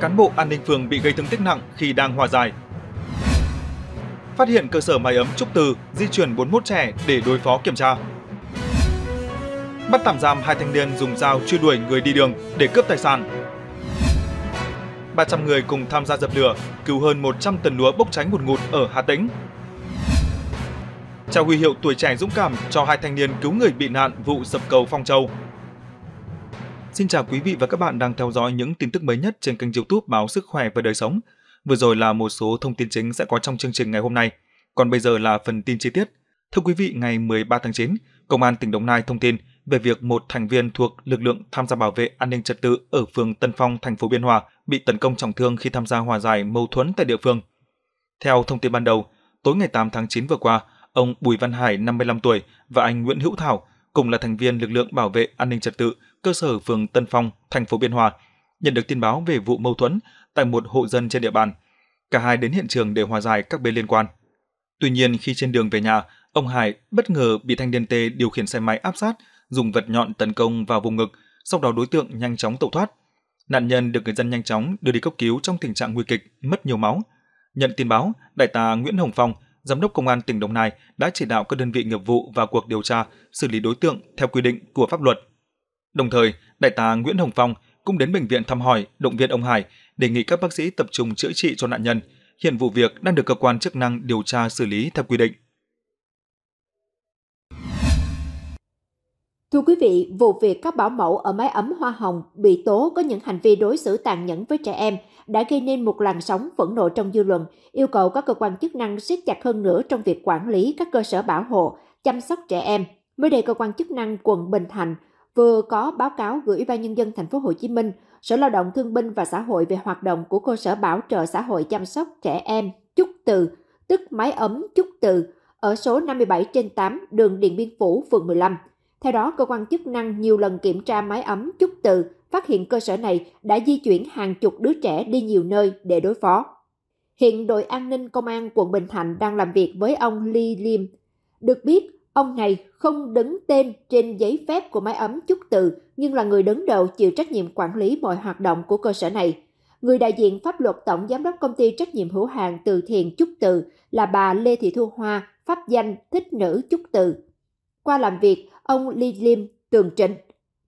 cán bộ an ninh phường bị gây thương tích nặng khi đang hòa giải. Phát hiện cơ sở mái ấm Trúc Từ di chuyển 41 trẻ để đối phó kiểm tra. Bắt tạm giam hai thanh niên dùng dao truy đuổi người đi đường để cướp tài sản. 300 người cùng tham gia dập lửa, cứu hơn 100 tấn lúa bốc cháy ngùn ngụt ở Hà Tĩnh. Trao huy hiệu tuổi trẻ dũng cảm cho hai thanh niên cứu người bị nạn vụ sập cầu Phong Châu Xin chào quý vị và các bạn đang theo dõi những tin tức mới nhất trên kênh YouTube Báo Sức khỏe và đời sống. Vừa rồi là một số thông tin chính sẽ có trong chương trình ngày hôm nay. Còn bây giờ là phần tin chi tiết. Thưa quý vị, ngày 13 tháng 9, Công an tỉnh Đồng Nai thông tin về việc một thành viên thuộc lực lượng tham gia bảo vệ an ninh trật tự ở phường Tân Phong, thành phố Biên Hòa bị tấn công trọng thương khi tham gia hòa giải mâu thuẫn tại địa phương. Theo thông tin ban đầu, tối ngày 8 tháng 9 vừa qua, ông Bùi Văn Hải, 55 tuổi và anh Nguyễn Hữu Thảo, cùng là thành viên lực lượng bảo vệ an ninh trật tự, cơ sở phường Tân Phong, thành phố Biên Hòa, nhận được tin báo về vụ mâu thuẫn tại một hộ dân trên địa bàn. Cả hai đến hiện trường để hòa giải các bên liên quan. Tuy nhiên khi trên đường về nhà, ông Hải bất ngờ bị thanh niên T điều khiển xe máy áp sát, dùng vật nhọn tấn công vào vùng ngực, sau đó đối tượng nhanh chóng tẩu thoát. Nạn nhân được người dân nhanh chóng đưa đi cấp cứu trong tình trạng nguy kịch, mất nhiều máu. Nhận tin báo, đại tá Nguyễn Hồng Phong, giám đốc công an tỉnh Đồng Nai đã chỉ đạo các đơn vị nghiệp vụ vào cuộc điều tra, xử lý đối tượng theo quy định của pháp luật. Đồng thời, Đại tá Nguyễn Hồng Phong cũng đến bệnh viện thăm hỏi, động viên ông Hải, đề nghị các bác sĩ tập trung chữa trị cho nạn nhân. Hiện vụ việc đang được cơ quan chức năng điều tra xử lý theo quy định. Thưa quý vị, vụ việc các bảo mẫu ở mái ấm Hoa Hồng bị tố có những hành vi đối xử tàn nhẫn với trẻ em đã gây nên một làn sóng phẫn nộ trong dư luận, yêu cầu các cơ quan chức năng siết chặt hơn nữa trong việc quản lý các cơ sở bảo hộ, chăm sóc trẻ em. Mới đây, cơ quan chức năng quận Bình Thạnh vừa có báo cáo gửi Ủy ban nhân dân thành phố Hồ Chí Minh, Sở Lao động Thương binh và Xã hội về hoạt động của cơ sở bảo trợ xã hội chăm sóc trẻ em Chúc Từ, tức mái ấm Chúc Từ, ở số 57 trên 8 đường Điện Biên Phủ, phường 15. Theo đó, cơ quan chức năng nhiều lần kiểm tra mái ấm Chúc Từ, phát hiện cơ sở này đã di chuyển hàng chục đứa trẻ đi nhiều nơi để đối phó. Hiện đội an ninh công an quận Bình Thạnh đang làm việc với ông Lee Lim. Được biết, Ông này không đứng tên trên giấy phép của mái ấm chúc từ nhưng là người đứng đầu chịu trách nhiệm quản lý mọi hoạt động của cơ sở này. Người đại diện pháp luật tổng giám đốc công ty trách nhiệm hữu hạn Từ Thiện Chúc Từ là bà Lê Thị Thu Hoa, pháp danh thích nữ Chúc Từ. Qua làm việc, ông Ly Liêm tường trình.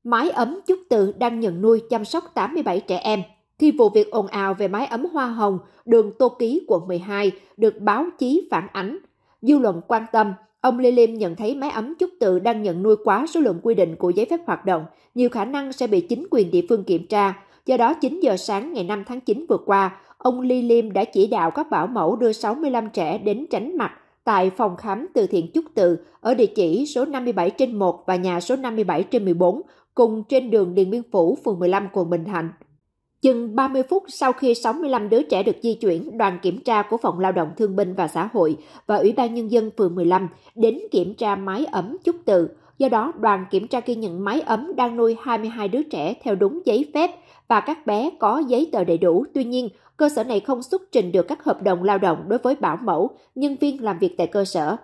Mái ấm Chúc Từ đang nhận nuôi chăm sóc 87 trẻ em. Khi vụ việc ồn ào về mái ấm Hoa Hồng, đường Tô Ký, quận 12, được báo chí phản ánh. Dư luận quan tâm, Ông Lê Liêm nhận thấy máy ấm chúc tự đang nhận nuôi quá số lượng quy định của giấy phép hoạt động, nhiều khả năng sẽ bị chính quyền địa phương kiểm tra. Do đó 9 giờ sáng ngày 5 tháng 9 vừa qua, ông Lê Liêm đã chỉ đạo các bảo mẫu đưa 65 trẻ đến tránh mặt tại phòng khám từ thiện chúc tự ở địa chỉ số 57 trên 1 và nhà số 57 trên 14 cùng trên đường Điện Biên Phủ, phường 15, quận Bình Thạnh. Chừng 30 phút sau khi 65 đứa trẻ được di chuyển, đoàn kiểm tra của Phòng Lao động Thương binh và Xã hội và Ủy ban Nhân dân phường 15 đến kiểm tra mái ấm chúc tự. Do đó, đoàn kiểm tra ghi nhận mái ấm đang nuôi 22 đứa trẻ theo đúng giấy phép và các bé có giấy tờ đầy đủ. Tuy nhiên, cơ sở này không xuất trình được các hợp đồng lao động đối với bảo mẫu, nhân viên làm việc tại cơ sở.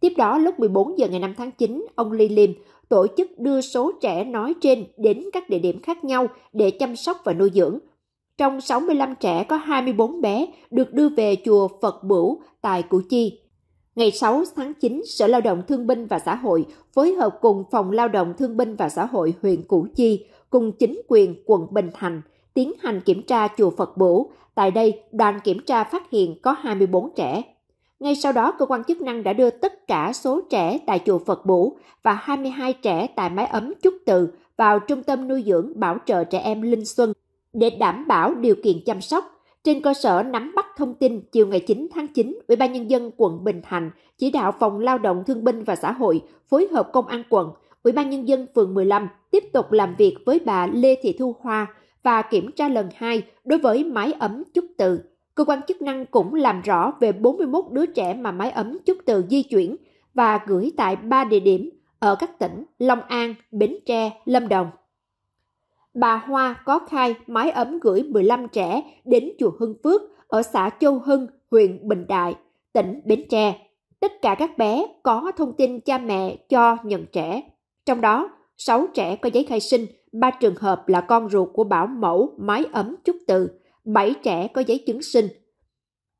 Tiếp đó, lúc 14 giờ ngày 5 tháng 9, ông Ly Lim, tổ chức đưa số trẻ nói trên đến các địa điểm khác nhau để chăm sóc và nuôi dưỡng. Trong 65 trẻ có 24 bé được đưa về chùa Phật Bửu tại Củ Chi. Ngày 6 tháng 9, Sở Lao động Thương binh và Xã hội phối hợp cùng Phòng Lao động Thương binh và Xã hội huyện Củ Chi cùng chính quyền quận Bình Thành tiến hành kiểm tra chùa Phật Bửu. Tại đây, đoàn kiểm tra phát hiện có 24 trẻ ngay sau đó, cơ quan chức năng đã đưa tất cả số trẻ tại chùa Phật Bủ và 22 trẻ tại mái ấm Chúc Từ vào trung tâm nuôi dưỡng bảo trợ trẻ em Linh Xuân để đảm bảo điều kiện chăm sóc. Trên cơ sở nắm bắt thông tin, chiều ngày 9 tháng 9, Ủy ban nhân dân quận Bình Thạnh chỉ đạo phòng Lao động Thương binh và Xã hội phối hợp công an quận, Ủy ban nhân dân phường 15 tiếp tục làm việc với bà Lê Thị Thu Hoa và kiểm tra lần 2 đối với mái ấm Chúc Từ Cơ quan chức năng cũng làm rõ về 41 đứa trẻ mà mái ấm chúc từ di chuyển và gửi tại 3 địa điểm ở các tỉnh Long An, Bến Tre, Lâm Đồng. Bà Hoa có khai mái ấm gửi 15 trẻ đến chùa Hưng Phước ở xã Châu Hưng, huyện Bình Đại, tỉnh Bến Tre. Tất cả các bé có thông tin cha mẹ cho nhận trẻ. Trong đó, 6 trẻ có giấy khai sinh, 3 trường hợp là con ruột của bảo mẫu mái ấm chúc từ 7 trẻ có giấy chứng sinh.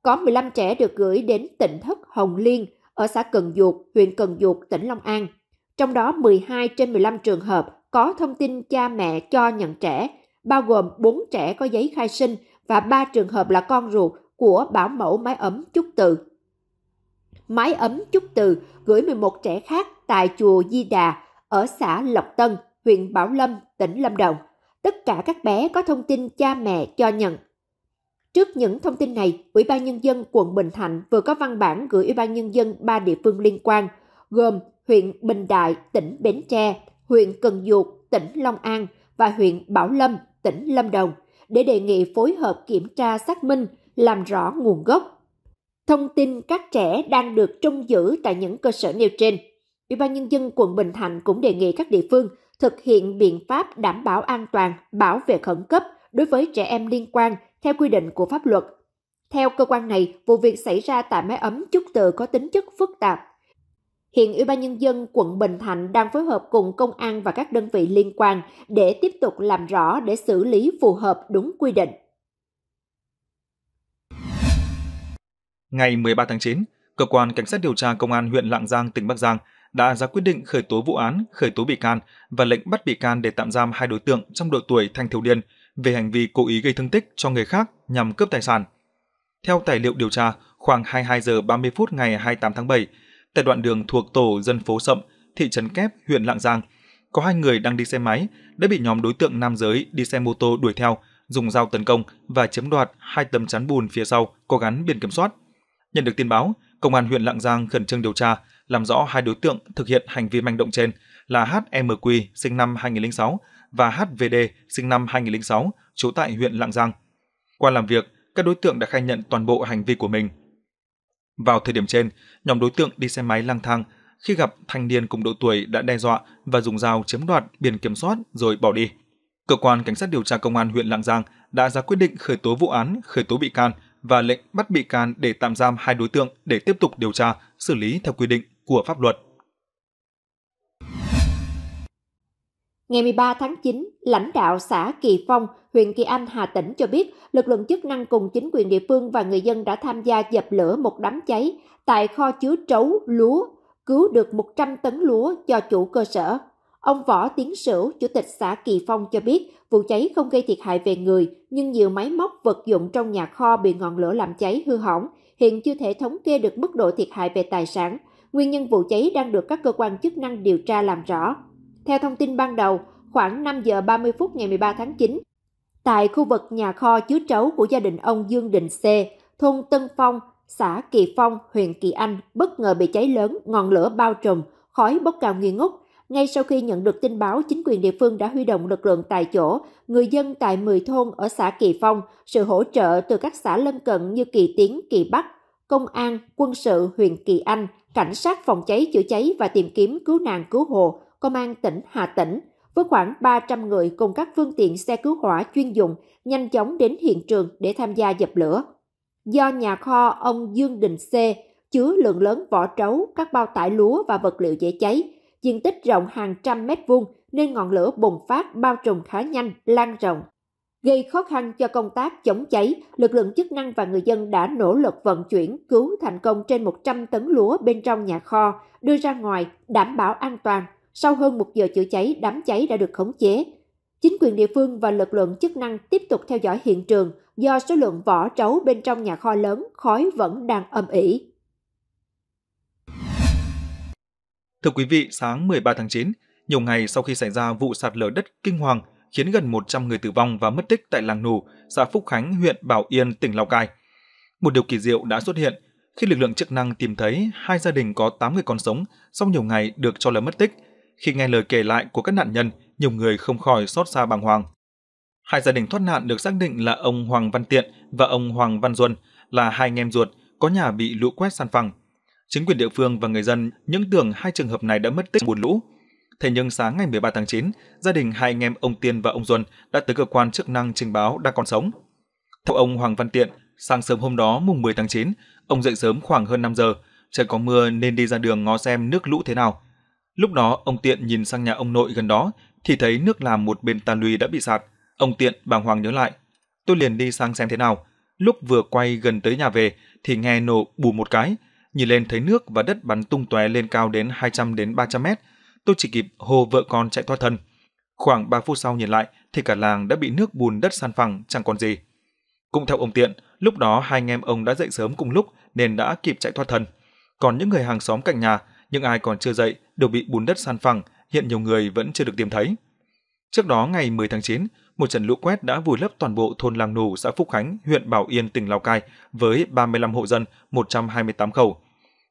Có 15 trẻ được gửi đến tỉnh thất Hồng Liên ở xã Cần Duột, huyện Cần Duột, tỉnh Long An. Trong đó 12 trên 15 trường hợp có thông tin cha mẹ cho nhận trẻ, bao gồm 4 trẻ có giấy khai sinh và 3 trường hợp là con ruột của bảo mẫu mái ấm Trúc Từ. Mái ấm Trúc Từ gửi 11 trẻ khác tại chùa Di Đà ở xã Lộc Tân, huyện Bảo Lâm, tỉnh Lâm Đồng. Tất cả các bé có thông tin cha mẹ cho nhận Trước những thông tin này, Ủy ban Nhân dân quận Bình Thạnh vừa có văn bản gửi Ủy ban Nhân dân ba địa phương liên quan, gồm huyện Bình Đại, tỉnh Bến Tre, huyện Cần Duộc, tỉnh Long An và huyện Bảo Lâm, tỉnh Lâm Đồng, để đề nghị phối hợp kiểm tra xác minh, làm rõ nguồn gốc. Thông tin các trẻ đang được trông giữ tại những cơ sở nêu trên. Ủy ban Nhân dân quận Bình Thạnh cũng đề nghị các địa phương thực hiện biện pháp đảm bảo an toàn, bảo vệ khẩn cấp đối với trẻ em liên quan – theo quy định của pháp luật. Theo cơ quan này, vụ việc xảy ra tại máy ấm Chúc Từ có tính chất phức tạp. Hiện Ủy ban Nhân dân quận Bình Thạnh đang phối hợp cùng công an và các đơn vị liên quan để tiếp tục làm rõ để xử lý phù hợp đúng quy định. Ngày 13 tháng 9, Cơ quan Cảnh sát điều tra Công an huyện Lạng Giang, tỉnh Bắc Giang đã ra quyết định khởi tố vụ án, khởi tố bị can và lệnh bắt bị can để tạm giam hai đối tượng trong độ tuổi thanh thiếu niên – về hành vi cố ý gây thương tích cho người khác nhằm cướp tài sản. Theo tài liệu điều tra, khoảng 22 giờ 30 phút ngày 28 tháng 7, tại đoạn đường thuộc tổ dân phố Sậm, thị trấn Kép, huyện Lạng Giang, có hai người đang đi xe máy đã bị nhóm đối tượng nam giới đi xe mô tô đuổi theo, dùng dao tấn công và chiếm đoạt hai tấm chắn bùn phía sau có gắn biển kiểm soát. Nhận được tin báo, công an huyện Lạng Giang khẩn trương điều tra, làm rõ hai đối tượng thực hiện hành vi manh động trên là HMQ sinh năm 2006 và HVD sinh năm 2006, trú tại huyện Lạng Giang. Qua làm việc, các đối tượng đã khai nhận toàn bộ hành vi của mình. Vào thời điểm trên, nhóm đối tượng đi xe máy lang thang, khi gặp thanh niên cùng độ tuổi đã đe dọa và dùng dao chiếm đoạt biển kiểm soát rồi bỏ đi. Cơ quan cảnh sát điều tra công an huyện Lạng Giang đã ra quyết định khởi tố vụ án, khởi tố bị can và lệnh bắt bị can để tạm giam hai đối tượng để tiếp tục điều tra, xử lý theo quy định của pháp luật. Ngày 13 tháng 9, lãnh đạo xã Kỳ Phong, huyện Kỳ Anh, Hà Tĩnh cho biết lực lượng chức năng cùng chính quyền địa phương và người dân đã tham gia dập lửa một đám cháy tại kho chứa trấu lúa, cứu được 100 tấn lúa cho chủ cơ sở. Ông Võ Tiến Sửu, Chủ tịch xã Kỳ Phong cho biết vụ cháy không gây thiệt hại về người, nhưng nhiều máy móc vật dụng trong nhà kho bị ngọn lửa làm cháy hư hỏng, hiện chưa thể thống kê được mức độ thiệt hại về tài sản. Nguyên nhân vụ cháy đang được các cơ quan chức năng điều tra làm rõ. Theo thông tin ban đầu, khoảng 5 giờ 30 phút ngày 13 tháng 9, tại khu vực nhà kho chứa trấu của gia đình ông Dương Đình C, thôn Tân Phong, xã Kỳ Phong, huyện Kỳ Anh bất ngờ bị cháy lớn, ngọn lửa bao trùm, khói bốc cao nghi ngút. Ngay sau khi nhận được tin báo, chính quyền địa phương đã huy động lực lượng tại chỗ, người dân tại 10 thôn ở xã Kỳ Phong, sự hỗ trợ từ các xã lân cận như Kỳ Tiến, Kỳ Bắc, Công an, Quân sự huyện Kỳ Anh, Cảnh sát phòng cháy chữa cháy và tìm kiếm cứu nạn cứu hộ Công an tỉnh Hà Tĩnh với khoảng 300 người cùng các phương tiện xe cứu hỏa chuyên dụng nhanh chóng đến hiện trường để tham gia dập lửa. Do nhà kho ông Dương Đình C chứa lượng lớn vỏ trấu, các bao tải lúa và vật liệu dễ cháy, diện tích rộng hàng trăm mét vuông nên ngọn lửa bùng phát bao trùm khá nhanh, lan rộng. Gây khó khăn cho công tác chống cháy, lực lượng chức năng và người dân đã nỗ lực vận chuyển cứu thành công trên 100 tấn lúa bên trong nhà kho, đưa ra ngoài, đảm bảo an toàn sau hơn một giờ chữa cháy, đám cháy đã được khống chế. Chính quyền địa phương và lực lượng chức năng tiếp tục theo dõi hiện trường do số lượng vỏ trấu bên trong nhà kho lớn, khói vẫn đang âm ỉ. Thưa quý vị, sáng 13 tháng 9, nhiều ngày sau khi xảy ra vụ sạt lở đất kinh hoàng khiến gần 100 người tử vong và mất tích tại làng Nù, xã Phúc Khánh, huyện Bảo Yên, tỉnh Lào Cai. Một điều kỳ diệu đã xuất hiện khi lực lượng chức năng tìm thấy hai gia đình có 8 người còn sống sau nhiều ngày được cho là mất tích – khi nghe lời kể lại của các nạn nhân, nhiều người không khỏi xót xa bàng hoàng. Hai gia đình thoát nạn được xác định là ông Hoàng Văn Tiện và ông Hoàng Văn Duân là hai anh em ruột có nhà bị lũ quét san phẳng. Chính quyền địa phương và người dân những tưởng hai trường hợp này đã mất tích buồn lũ. Thế nhưng sáng ngày 13 tháng 9, gia đình hai anh em ông Tiên và ông Duân đã tới cơ quan chức năng trình báo đang còn sống. Theo ông Hoàng Văn Tiện, sáng sớm hôm đó mùng 10 tháng 9, ông dậy sớm khoảng hơn 5 giờ, trời có mưa nên đi ra đường ngó xem nước lũ thế nào. Lúc đó ông Tiện nhìn sang nhà ông nội gần đó thì thấy nước làm một bên tàn lùi đã bị sạt. Ông Tiện bàng hoàng nhớ lại. Tôi liền đi sang xem thế nào. Lúc vừa quay gần tới nhà về thì nghe nổ bù một cái. Nhìn lên thấy nước và đất bắn tung tóe lên cao đến 200 đến 300 mét. Tôi chỉ kịp hô vợ con chạy thoát thân. Khoảng 3 phút sau nhìn lại thì cả làng đã bị nước bùn đất san phẳng chẳng còn gì. Cũng theo ông Tiện, lúc đó hai anh em ông đã dậy sớm cùng lúc nên đã kịp chạy thoát thân. Còn những người hàng xóm cạnh nhà, những ai còn chưa dậy đều bị bùn đất san phẳng, hiện nhiều người vẫn chưa được tìm thấy. Trước đó ngày 10 tháng 9, một trận lũ quét đã vùi lấp toàn bộ thôn Làng Nù, xã Phúc Khánh, huyện Bảo Yên, tỉnh Lào Cai với 35 hộ dân, 128 khẩu.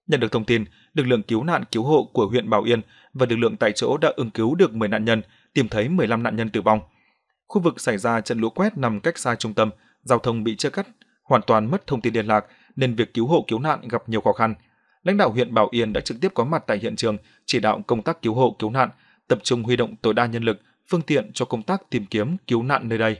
Nhận được thông tin, lực lượng cứu nạn cứu hộ của huyện Bảo Yên và lực lượng tại chỗ đã ứng cứu được 10 nạn nhân, tìm thấy 15 nạn nhân tử vong. Khu vực xảy ra trận lũ quét nằm cách xa trung tâm, giao thông bị chia cắt, hoàn toàn mất thông tin liên lạc nên việc cứu hộ cứu nạn gặp nhiều khó khăn – lãnh đạo huyện Bảo Yên đã trực tiếp có mặt tại hiện trường, chỉ đạo công tác cứu hộ cứu nạn, tập trung huy động tối đa nhân lực, phương tiện cho công tác tìm kiếm cứu nạn nơi đây.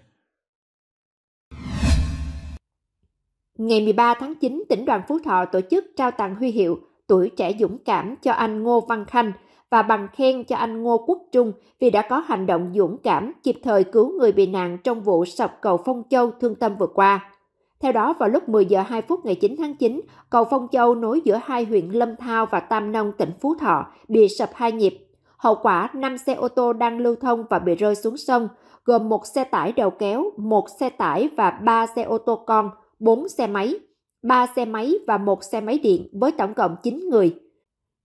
Ngày 13 tháng 9, tỉnh đoàn Phú Thọ tổ chức trao tặng huy hiệu tuổi trẻ dũng cảm cho anh Ngô Văn Khanh và bằng khen cho anh Ngô Quốc Trung vì đã có hành động dũng cảm kịp thời cứu người bị nạn trong vụ sập cầu Phong Châu thương tâm vừa qua. Theo đó, vào lúc 10 giờ 2 phút ngày 9 tháng 9, cầu Phong Châu nối giữa hai huyện Lâm Thao và Tam Nông, tỉnh Phú Thọ bị sập hai nhịp. Hậu quả, 5 xe ô tô đang lưu thông và bị rơi xuống sông, gồm một xe tải đầu kéo, một xe tải và 3 xe ô tô con, 4 xe máy, 3 xe máy và một xe máy điện với tổng cộng 9 người.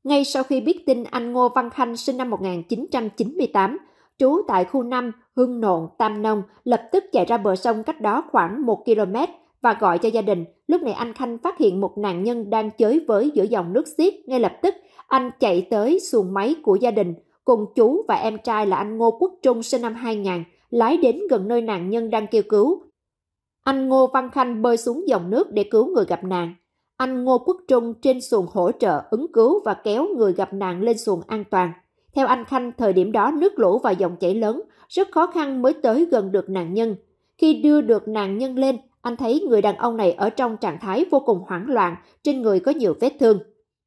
Ngay sau khi biết tin anh Ngô Văn Khanh sinh năm 1998, trú tại khu 5, Hương Nộn, Tam Nông, lập tức chạy ra bờ sông cách đó khoảng 1 km – và gọi cho gia đình. Lúc này anh Khanh phát hiện một nạn nhân đang chới với giữa dòng nước xiết. Ngay lập tức, anh chạy tới xuồng máy của gia đình, cùng chú và em trai là anh Ngô Quốc Trung sinh năm 2000, lái đến gần nơi nạn nhân đang kêu cứu. Anh Ngô Văn Khanh bơi xuống dòng nước để cứu người gặp nạn. Anh Ngô Quốc Trung trên xuồng hỗ trợ ứng cứu và kéo người gặp nạn lên xuồng an toàn. Theo anh Khanh, thời điểm đó nước lũ và dòng chảy lớn, rất khó khăn mới tới gần được nạn nhân. Khi đưa được nạn nhân lên, anh thấy người đàn ông này ở trong trạng thái vô cùng hoảng loạn, trên người có nhiều vết thương.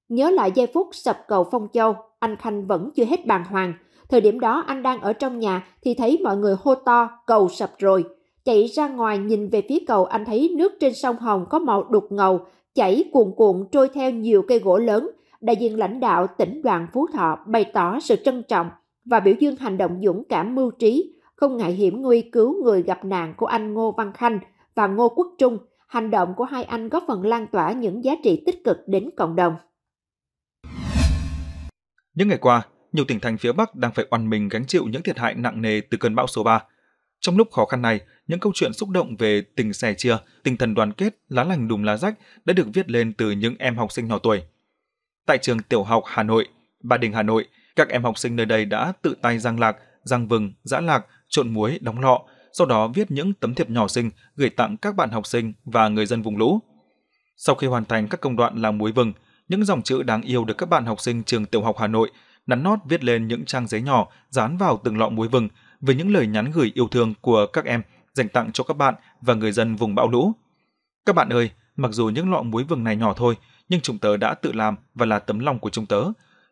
Nhớ lại giây phút sập cầu Phong Châu, anh Khanh vẫn chưa hết bàng hoàng. Thời điểm đó anh đang ở trong nhà thì thấy mọi người hô to, cầu sập rồi. Chạy ra ngoài nhìn về phía cầu anh thấy nước trên sông Hồng có màu đục ngầu, chảy cuồn cuộn trôi theo nhiều cây gỗ lớn. Đại diện lãnh đạo tỉnh đoàn Phú Thọ bày tỏ sự trân trọng và biểu dương hành động dũng cảm mưu trí, không ngại hiểm nguy cứu người gặp nạn của anh Ngô Văn Khanh – và Ngô Quốc Trung, hành động của hai anh góp phần lan tỏa những giá trị tích cực đến cộng đồng. Những ngày qua, nhiều tỉnh thành phía Bắc đang phải oằn mình gánh chịu những thiệt hại nặng nề từ cơn bão số 3. Trong lúc khó khăn này, những câu chuyện xúc động về tình sẻ chia, tinh thần đoàn kết, lá lành đùm lá rách đã được viết lên từ những em học sinh nhỏ tuổi. Tại trường tiểu học Hà Nội, Ba Đình Hà Nội, các em học sinh nơi đây đã tự tay răng lạc, răng vừng, giã lạc, trộn muối, đóng lọ sau đó viết những tấm thiệp nhỏ xinh gửi tặng các bạn học sinh và người dân vùng lũ. Sau khi hoàn thành các công đoạn làm muối vừng, những dòng chữ đáng yêu được các bạn học sinh trường tiểu học Hà Nội nắn nót viết lên những trang giấy nhỏ dán vào từng lọ muối vừng với những lời nhắn gửi yêu thương của các em dành tặng cho các bạn và người dân vùng bão lũ. Các bạn ơi, mặc dù những lọ muối vừng này nhỏ thôi, nhưng chúng tớ đã tự làm và là tấm lòng của chúng tớ.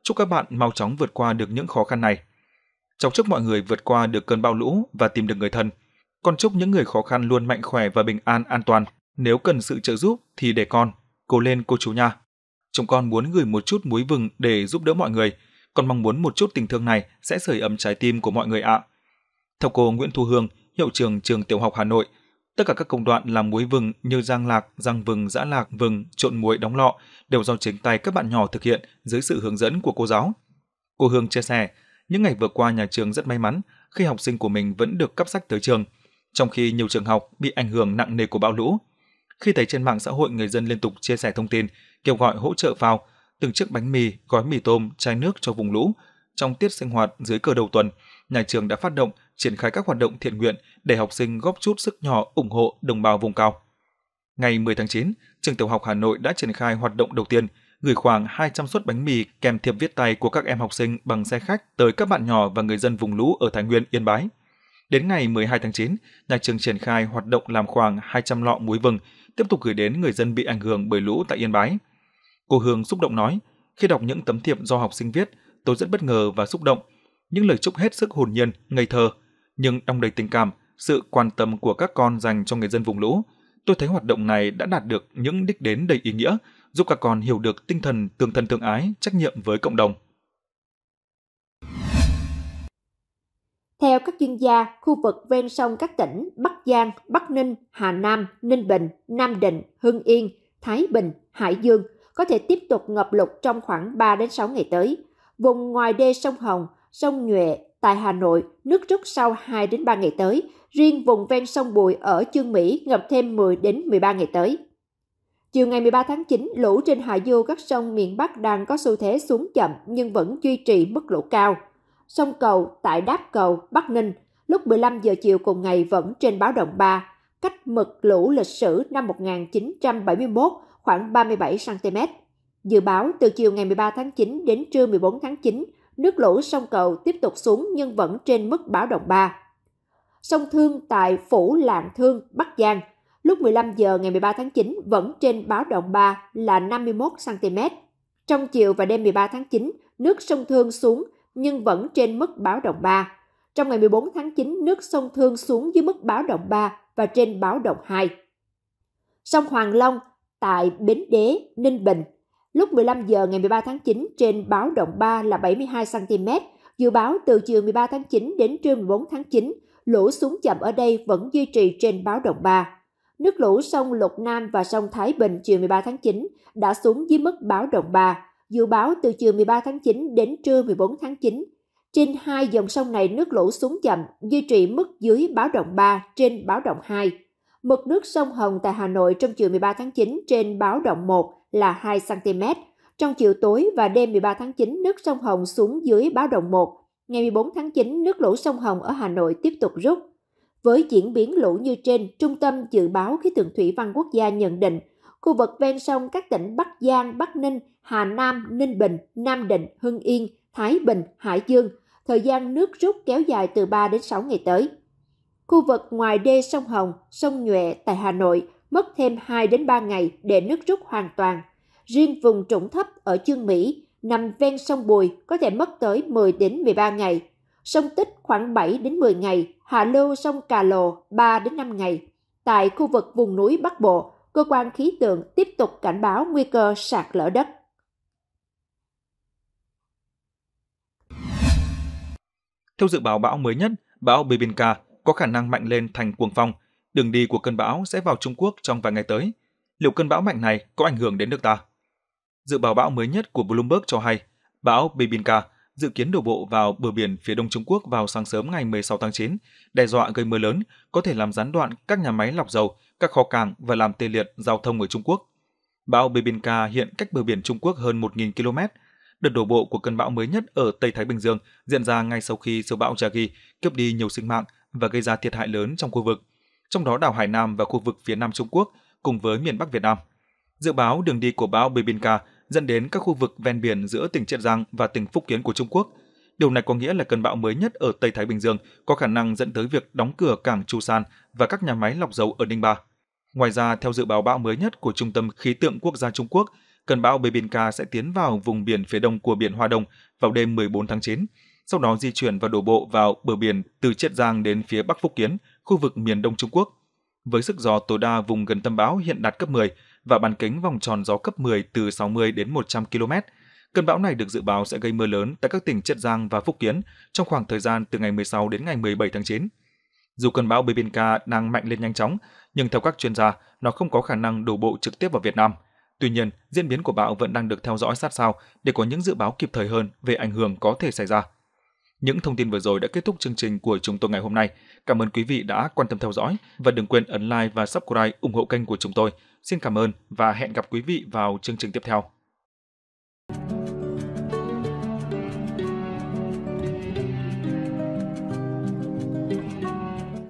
Chúc các bạn mau chóng vượt qua được những khó khăn này. Chào chúc mọi người vượt qua được cơn bão lũ và tìm được người thân – con chúc những người khó khăn luôn mạnh khỏe và bình an an toàn. Nếu cần sự trợ giúp thì để con. Cố lên cô chú nha. Chúng con muốn gửi một chút muối vừng để giúp đỡ mọi người. Con mong muốn một chút tình thương này sẽ sưởi ấm trái tim của mọi người ạ. Theo cô Nguyễn Thu Hương, hiệu trưởng trường tiểu học Hà Nội, tất cả các công đoạn làm muối vừng như rang lạc, rang vừng, giã lạc, vừng, trộn muối, đóng lọ đều do chính tay các bạn nhỏ thực hiện dưới sự hướng dẫn của cô giáo. Cô Hương chia sẻ, những ngày vừa qua nhà trường rất may mắn khi học sinh của mình vẫn được cấp sách tới trường trong khi nhiều trường học bị ảnh hưởng nặng nề của bão lũ. Khi thấy trên mạng xã hội người dân liên tục chia sẻ thông tin, kêu gọi hỗ trợ vào, từng chiếc bánh mì, gói mì tôm, chai nước cho vùng lũ, trong tiết sinh hoạt dưới cờ đầu tuần, nhà trường đã phát động triển khai các hoạt động thiện nguyện để học sinh góp chút sức nhỏ ủng hộ đồng bào vùng cao. Ngày 10 tháng 9, trường tiểu học Hà Nội đã triển khai hoạt động đầu tiên, gửi khoảng 200 suất bánh mì kèm thiệp viết tay của các em học sinh bằng xe khách tới các bạn nhỏ và người dân vùng lũ ở Thái Nguyên, Yên Bái – Đến ngày 12 tháng 9, nhà trường triển khai hoạt động làm khoảng 200 lọ muối vừng, tiếp tục gửi đến người dân bị ảnh hưởng bởi lũ tại Yên Bái. Cô Hương xúc động nói, khi đọc những tấm thiệp do học sinh viết, tôi rất bất ngờ và xúc động. Những lời chúc hết sức hồn nhiên, ngây thơ, nhưng đong đầy tình cảm, sự quan tâm của các con dành cho người dân vùng lũ. Tôi thấy hoạt động này đã đạt được những đích đến đầy ý nghĩa, giúp các con hiểu được tinh thần tương thân tương ái, trách nhiệm với cộng đồng. Theo các chuyên gia, khu vực ven sông các tỉnh Bắc Giang, Bắc Ninh, Hà Nam, Ninh Bình, Nam Định, Hưng Yên, Thái Bình, Hải Dương có thể tiếp tục ngập lụt trong khoảng 3 đến 6 ngày tới. Vùng ngoài đê sông Hồng, sông Nhuệ tại Hà Nội nước rút sau 2 đến 3 ngày tới, riêng vùng ven sông Bùi ở Chương Mỹ ngập thêm 10 đến 13 ngày tới. Chiều ngày 13 tháng 9, lũ trên hạ du các sông miền Bắc đang có xu thế xuống chậm nhưng vẫn duy trì mức lũ cao sông cầu tại Đáp Cầu, Bắc Ninh, lúc 15 giờ chiều cùng ngày vẫn trên báo động 3, cách mực lũ lịch sử năm 1971 khoảng 37 cm. Dự báo từ chiều ngày 13 tháng 9 đến trưa 14 tháng 9, nước lũ sông cầu tiếp tục xuống nhưng vẫn trên mức báo động 3. Sông Thương tại Phủ Lạng Thương, Bắc Giang, lúc 15 giờ ngày 13 tháng 9 vẫn trên báo động 3 là 51 cm. Trong chiều và đêm 13 tháng 9, nước sông Thương xuống nhưng vẫn trên mức báo động 3. Trong ngày 14 tháng 9, nước sông Thương xuống dưới mức báo động 3 và trên báo động 2. Sông Hoàng Long tại Bến Đế, Ninh Bình, lúc 15 giờ ngày 13 tháng 9 trên báo động 3 là 72 cm. Dự báo từ chiều 13 tháng 9 đến trưa 14 tháng 9, lũ xuống chậm ở đây vẫn duy trì trên báo động 3. Nước lũ sông Lục Nam và sông Thái Bình chiều 13 tháng 9 đã xuống dưới mức báo động 3. Dự báo từ chiều 13 tháng 9 đến trưa 14 tháng 9, trên hai dòng sông này nước lũ xuống chậm, duy trì mức dưới báo động 3 trên báo động 2. Mực nước sông Hồng tại Hà Nội trong chiều 13 tháng 9 trên báo động 1 là 2 cm. Trong chiều tối và đêm 13 tháng 9, nước sông Hồng xuống dưới báo động 1. Ngày 14 tháng 9, nước lũ sông Hồng ở Hà Nội tiếp tục rút. Với diễn biến lũ như trên, Trung tâm Dự báo Khí tượng Thủy văn Quốc gia nhận định – khu vực ven sông các tỉnh Bắc Giang, Bắc Ninh, Hà Nam, Ninh Bình, Nam Định, Hưng Yên, Thái Bình, Hải Dương, thời gian nước rút kéo dài từ 3 đến 6 ngày tới. Khu vực ngoài đê sông Hồng, sông Nhuệ tại Hà Nội mất thêm 2 đến 3 ngày để nước rút hoàn toàn. Riêng vùng trũng thấp ở Chương Mỹ nằm ven sông Bùi có thể mất tới 10 đến 13 ngày. Sông Tích khoảng 7 đến 10 ngày, Hạ Lưu sông Cà Lồ 3 đến 5 ngày. Tại khu vực vùng núi Bắc Bộ, cơ quan khí tượng tiếp tục cảnh báo nguy cơ sạt lở đất. Theo dự báo bão mới nhất, bão Bibinka có khả năng mạnh lên thành cuồng phong. Đường đi của cơn bão sẽ vào Trung Quốc trong vài ngày tới. Liệu cơn bão mạnh này có ảnh hưởng đến nước ta? Dự báo bão mới nhất của Bloomberg cho hay, bão Bibinka dự kiến đổ bộ vào bờ biển phía đông Trung Quốc vào sáng sớm ngày 16 tháng 9, đe dọa gây mưa lớn, có thể làm gián đoạn các nhà máy lọc dầu, các kho cảng và làm tê liệt giao thông ở Trung Quốc. Bão Bibinka hiện cách bờ biển Trung Quốc hơn 1.000 km. Đợt đổ bộ của cơn bão mới nhất ở Tây Thái Bình Dương diễn ra ngay sau khi siêu bão Yagi cướp đi nhiều sinh mạng và gây ra thiệt hại lớn trong khu vực, trong đó đảo Hải Nam và khu vực phía Nam Trung Quốc cùng với miền Bắc Việt Nam. Dự báo đường đi của bão Bibinka dẫn đến các khu vực ven biển giữa tỉnh Chiết Giang và tỉnh Phúc Kiến của Trung Quốc. Điều này có nghĩa là cơn bão mới nhất ở Tây Thái Bình Dương có khả năng dẫn tới việc đóng cửa cảng Chu San và các nhà máy lọc dầu ở Ninh Ba. Ngoài ra, theo dự báo bão mới nhất của Trung tâm Khí tượng Quốc gia Trung Quốc, cơn bão Bebinka sẽ tiến vào vùng biển phía đông của biển Hoa Đông vào đêm 14 tháng 9, sau đó di chuyển và đổ bộ vào bờ biển từ Chiết Giang đến phía Bắc Phúc Kiến, khu vực miền đông Trung Quốc. Với sức gió tối đa vùng gần tâm bão hiện đạt cấp 10, và bán kính vòng tròn gió cấp 10 từ 60 đến 100 km. Cơn bão này được dự báo sẽ gây mưa lớn tại các tỉnh Chiết Giang và Phúc Kiến trong khoảng thời gian từ ngày 16 đến ngày 17 tháng 9. Dù cơn bão Bibinka đang mạnh lên nhanh chóng, nhưng theo các chuyên gia, nó không có khả năng đổ bộ trực tiếp vào Việt Nam. Tuy nhiên, diễn biến của bão vẫn đang được theo dõi sát sao để có những dự báo kịp thời hơn về ảnh hưởng có thể xảy ra. Những thông tin vừa rồi đã kết thúc chương trình của chúng tôi ngày hôm nay. Cảm ơn quý vị đã quan tâm theo dõi và đừng quên ấn like và subscribe ủng hộ kênh của chúng tôi Xin cảm ơn và hẹn gặp quý vị vào chương trình tiếp theo.